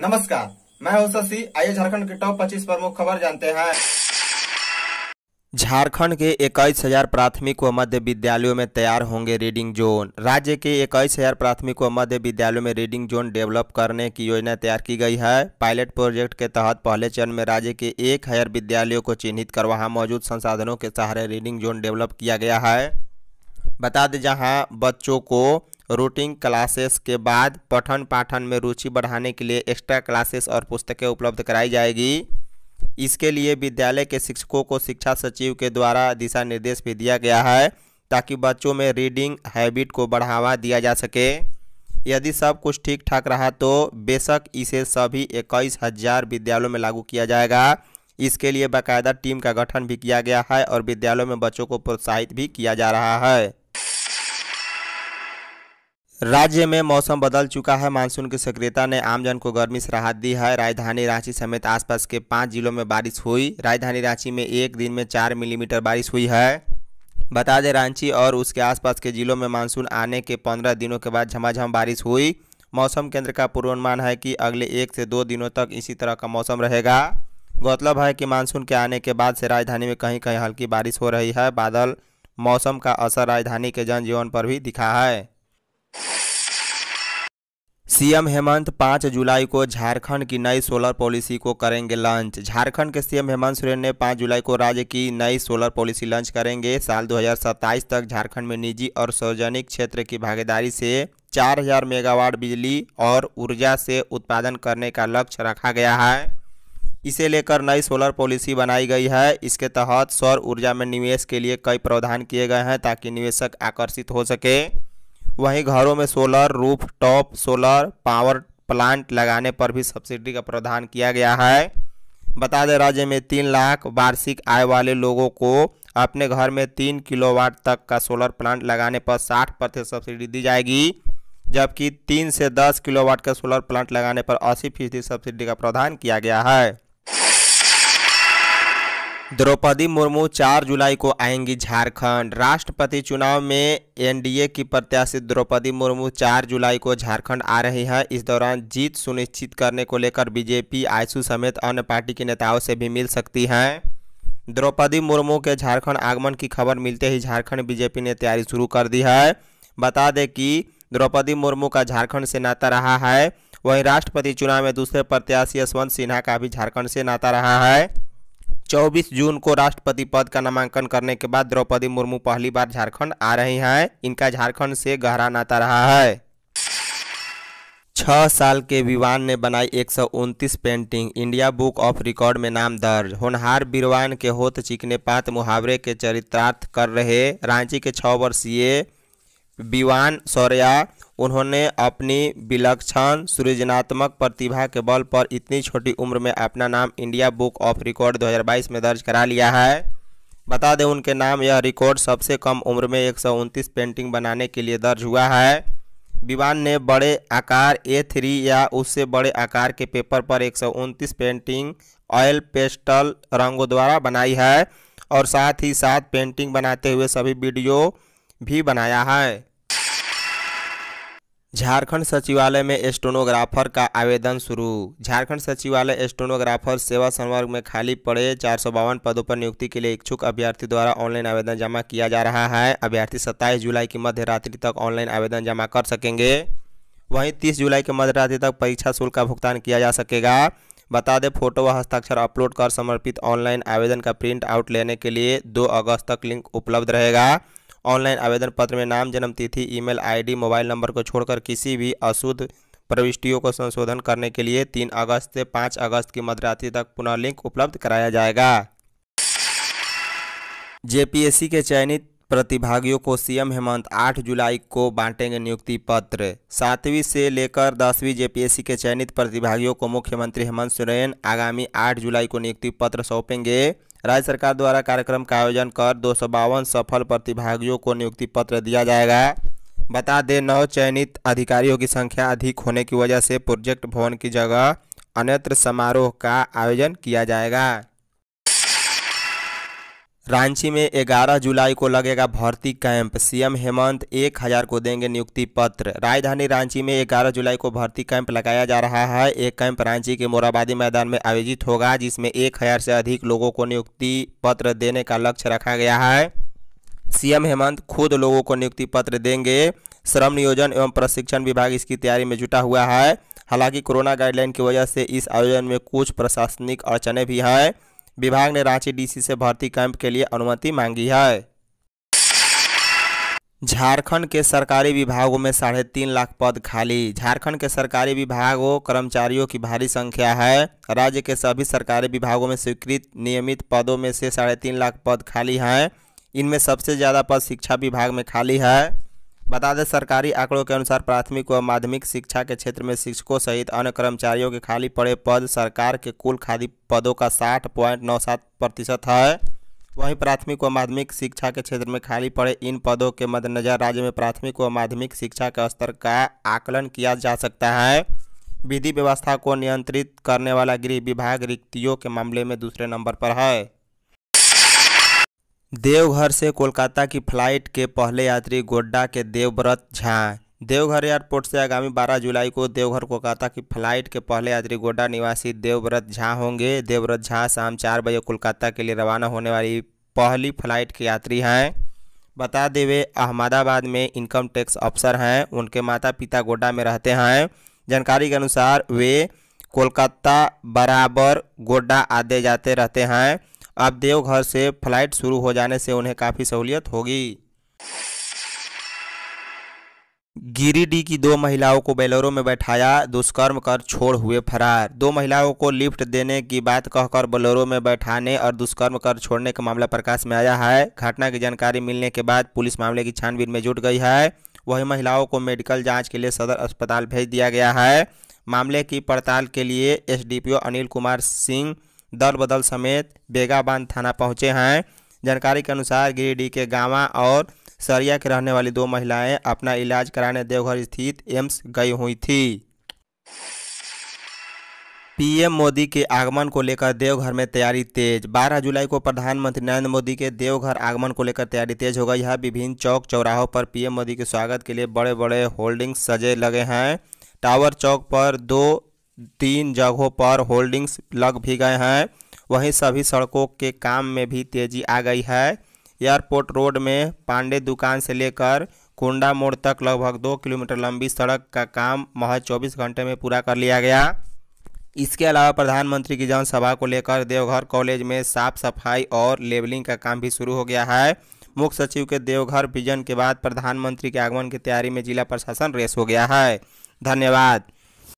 नमस्कार मैं हूं शशि आइए झारखंड के टॉप 25 प्रमुख खबर जानते हैं झारखंड के इक्कीस हजार प्राथमिक व मध्य विद्यालयों में तैयार होंगे रीडिंग जोन राज्य के इक्कीस हजार प्राथमिक व मध्य विद्यालयों में रीडिंग जोन डेवलप करने की योजना तैयार की गई है पायलट प्रोजेक्ट के तहत पहले चरण में राज्य के एक हजार विद्यालयों को चिन्हित कर वहां मौजूद संसाधनों के सहारे रीडिंग जोन डेवलप किया गया है बता दें जहाँ बच्चों को रूटीन क्लासेस के बाद पठन पाठन में रुचि बढ़ाने के लिए एक्स्ट्रा क्लासेस और पुस्तकें उपलब्ध कराई जाएगी इसके लिए विद्यालय के शिक्षकों को शिक्षा सचिव के द्वारा दिशा निर्देश भी दिया गया है ताकि बच्चों में रीडिंग हैबिट को बढ़ावा दिया जा सके यदि सब कुछ ठीक ठाक रहा तो बेशक इसे सभी इक्कीस हजार विद्यालयों में लागू किया जाएगा इसके लिए बाकायदा टीम का गठन भी किया गया है और विद्यालयों में बच्चों को प्रोत्साहित भी किया जा रहा है राज्य में मौसम बदल चुका है मानसून की सक्रियता ने आमजन को गर्मी से राहत दी है राजधानी रांची समेत आसपास के पाँच जिलों में बारिश हुई राजधानी रांची में एक दिन में चार मिलीमीटर बारिश हुई है बता दें रांची और उसके आसपास के जिलों में मानसून आने के पंद्रह दिनों के बाद झमाझम बारिश हुई मौसम केंद्र का पूर्वानुमान है कि अगले एक से दो दिनों तक इसी तरह का मौसम रहेगा गौरतलब है कि मानसून के आने के बाद से राजधानी में कहीं कहीं हल्की बारिश हो रही है बादल मौसम का असर राजधानी के जनजीवन पर भी दिखा है सीएम हेमंत 5 जुलाई को झारखंड की नई सोलर पॉलिसी को करेंगे लॉन्च झारखंड के सीएम हेमंत सोरेन ने 5 जुलाई को राज्य की नई सोलर पॉलिसी लॉन्च करेंगे साल 2027 तक झारखंड में निजी और सार्वजनिक क्षेत्र की भागीदारी से 4000 मेगावाट बिजली और ऊर्जा से उत्पादन करने का लक्ष्य रखा गया है इसे लेकर नई सोलर पॉलिसी बनाई गई है इसके तहत सौर ऊर्जा में निवेश के लिए कई प्रावधान किए गए हैं ताकि निवेशक आकर्षित हो सके वहीं घरों में solar rooftop solar power plant लगाने पर भी सब्सिडी का प्रावधान किया गया है बता दें राज्य में तीन लाख वार्षिक आय वाले लोगों को अपने घर में तीन किलोवाट तक का सोलर प्लांट लगाने पर साठ प्रतिशत सब्सिडी दी जाएगी जबकि तीन से दस किलोवाट का सोलर प्लांट लगाने पर अस्सी फीसदी सब्सिडी का प्रावधान किया गया है द्रौपदी मुर्मू 4 जुलाई को आएंगी झारखंड राष्ट्रपति चुनाव में एनडीए की प्रत्याशी द्रौपदी मुर्मू 4 जुलाई को झारखंड आ रही है इस दौरान जीत सुनिश्चित करने को लेकर बीजेपी आईसू समेत अन्य पार्टी के नेताओं से भी मिल सकती हैं द्रौपदी मुर्मू के झारखंड आगमन की खबर मिलते ही झारखंड बीजेपी ने तैयारी शुरू कर दी है बता दें कि द्रौपदी मुर्मू का झारखंड से नाता रहा है वहीं राष्ट्रपति चुनाव में दूसरे प्रत्याशी यशवंत सिन्हा का भी झारखंड से नाता रहा है 24 जून को राष्ट्रपति पद का नामांकन करने के बाद द्रौपदी मुर्मू पहली बार झारखंड आ रही हैं इनका झारखंड से गहरा नाता रहा है छह साल के विवान ने बनाई एक painting India book of record में नाम दर्ज होनहार बिरवान के होत चिकने पात मुहावरे के चरित्रार्थ कर रहे रांची के छः वर्षीय विवान सौर्या उन्होंने अपनी विलक्षण सृजनात्मक प्रतिभा के बल पर इतनी छोटी उम्र में अपना नाम इंडिया बुक ऑफ रिकॉर्ड 2022 में दर्ज करा लिया है बता दें उनके नाम यह रिकॉर्ड सबसे कम उम्र में एक पेंटिंग बनाने के लिए दर्ज हुआ है विवान ने बड़े आकार ए थ्री या उससे बड़े आकार के पेपर पर एक पेंटिंग ऑयल पेस्टल रंगों द्वारा बनाई है और साथ ही साथ पेंटिंग बनाते हुए सभी वीडियो भी बनाया है झारखंड सचिवालय में एस्टोनोग्राफर का आवेदन शुरू झारखंड सचिवालय एस्टोनोग्राफर सेवा संवर्ग में खाली पड़े चार पदों पर नियुक्ति के लिए इच्छुक अभ्यर्थी द्वारा ऑनलाइन आवेदन जमा किया जा रहा है अभ्यर्थी सत्ताईस जुलाई की मध्य रात्रि तक ऑनलाइन आवेदन जमा कर सकेंगे वहीं 30 जुलाई की मध्य रात्रि तक परीक्षा शुल्क का भुगतान किया जा सकेगा बता दें फोटो व हस्ताक्षर अपलोड कर समर्पित ऑनलाइन आवेदन का प्रिंट आउट लेने के लिए दो अगस्त तक लिंक उपलब्ध रहेगा ऑनलाइन आवेदन पत्र में नाम जन्म तिथि ईमेल आईडी मोबाइल नंबर को छोड़कर किसी भी अशुद्ध प्रविष्टियों को संशोधन करने के लिए तीन अगस्त से पाँच अगस्त की मध्यरात्रि तक पुनः लिंक उपलब्ध कराया जाएगा जेपीएससी के चयनित प्रतिभागियों को सीएम हेमंत 8 जुलाई को बांटेंगे नियुक्ति पत्र सातवीं से लेकर दसवीं जेपीएससी के चयनित प्रतिभागियों को मुख्यमंत्री हेमंत सोरेन आगामी 8 जुलाई को नियुक्ति पत्र सौंपेंगे राज्य सरकार द्वारा कार्यक्रम का आयोजन कर दो सफल प्रतिभागियों को नियुक्ति पत्र दिया जाएगा बता दें नव चयनित अधिकारियों की संख्या अधिक होने की वजह से प्रोजेक्ट भवन की जगह अन्यत्र समारोह का आयोजन किया जाएगा रांची में 11 जुलाई को लगेगा भर्ती कैंप सीएम हेमंत एक हजार को देंगे नियुक्ति पत्र राजधानी रांची में 11 जुलाई को भर्ती कैंप लगाया जा रहा है एक कैंप रांची के मोराबादी मैदान में आयोजित होगा जिसमें एक हजार से अधिक लोगों को नियुक्ति पत्र देने का लक्ष्य रखा गया है सीएम हेमंत खुद लोगों को नियुक्ति पत्र देंगे श्रम नियोजन एवं प्रशिक्षण विभाग इसकी तैयारी में जुटा हुआ है हालांकि कोरोना गाइडलाइन की वजह से इस आयोजन में कुछ प्रशासनिक अड़चने भी हैं विभाग ने रांची डीसी से भर्ती कैंप के लिए अनुमति मांगी है झारखंड के सरकारी विभागों में साढ़े तीन लाख पद खाली झारखंड के सरकारी विभागों कर्मचारियों की भारी संख्या है राज्य के सभी सरकारी विभागों में स्वीकृत नियमित पदों में से साढ़े तीन लाख पद खाली हैं इनमें सबसे ज़्यादा पद शिक्षा विभाग में खाली है बता दें सरकारी आंकड़ों के अनुसार प्राथमिक व माध्यमिक शिक्षा के क्षेत्र में शिक्षकों सहित अन्य कर्मचारियों के खाली पड़े पद सरकार के कुल खाली पदों का साठ पॉइंट नौ सात प्रतिशत है वहीं प्राथमिक व माध्यमिक शिक्षा के क्षेत्र में खाली पड़े इन पदों के मद्देनजर राज्य में प्राथमिक व माध्यमिक शिक्षा के स्तर का आकलन किया जा सकता है विधि व्यवस्था को नियंत्रित करने वाला गृह विभाग रिक्तियों के मामले में दूसरे नंबर पर है देवघर से कोलकाता की फ्लाइट के पहले यात्री गोड्डा के देवव्रत झा देवघर एयरपोर्ट से आगामी 12 जुलाई को देवघर कोलकाता की फ्लाइट के पहले यात्री गोड्डा निवासी देवव्रत झा होंगे देवव्रत झा शाम चार बजे कोलकाता के लिए रवाना होने वाली पहली फ्लाइट के यात्री हैं बता दें वे अहमदाबाद में इनकम टैक्स अफसर हैं उनके माता पिता गोड्डा में रहते हैं जानकारी के अनुसार वे कोलकाता बराबर गोड्डा आते जाते रहते हैं अब देवघर से फ्लाइट शुरू हो जाने से उन्हें काफ़ी सहूलियत होगी गिरिडीह की दो महिलाओं को बेलोरो में बैठाया दुष्कर्म कर छोड़ हुए फरार दो महिलाओं को लिफ्ट देने की बात कहकर बेलोरो में बैठाने और दुष्कर्म कर छोड़ने का मामला प्रकाश में आया है घटना की जानकारी मिलने के बाद पुलिस मामले की छानबीन में जुट गई है वहीं महिलाओं को मेडिकल जांच के लिए सदर अस्पताल भेज दिया गया है मामले की पड़ताल के लिए एस अनिल कुमार सिंह दल बदल समेत बेगाबांध थाना पहुंचे हैं जानकारी के अनुसार गिरिडीह के गांवा और सरिया के रहने वाली दो महिलाएं अपना इलाज कराने देवघर स्थित एम्स गई हुई थी पीएम मोदी के आगमन को लेकर देवघर में तैयारी तेज 12 जुलाई को प्रधानमंत्री नरेंद्र मोदी के देवघर आगमन को लेकर तैयारी तेज हो गई है विभिन्न चौक चौराहों पर पीएम मोदी के स्वागत के लिए बड़े बड़े होल्डिंग्स सजे लगे हैं टावर चौक पर दो तीन जगहों पर होल्डिंग्स लग भी गए हैं वहीं सभी सड़कों के काम में भी तेजी आ गई है एयरपोर्ट रोड में पांडे दुकान से लेकर कोंडा मोड़ तक लगभग दो किलोमीटर लंबी सड़क का काम महज 24 घंटे में पूरा कर लिया गया इसके अलावा प्रधानमंत्री की जनसभा को लेकर देवघर कॉलेज में साफ सफाई और लेबलिंग का काम भी शुरू हो गया है मुख्य सचिव के देवघर विजन के बाद प्रधानमंत्री के आगमन की तैयारी में जिला प्रशासन रेस हो गया है धन्यवाद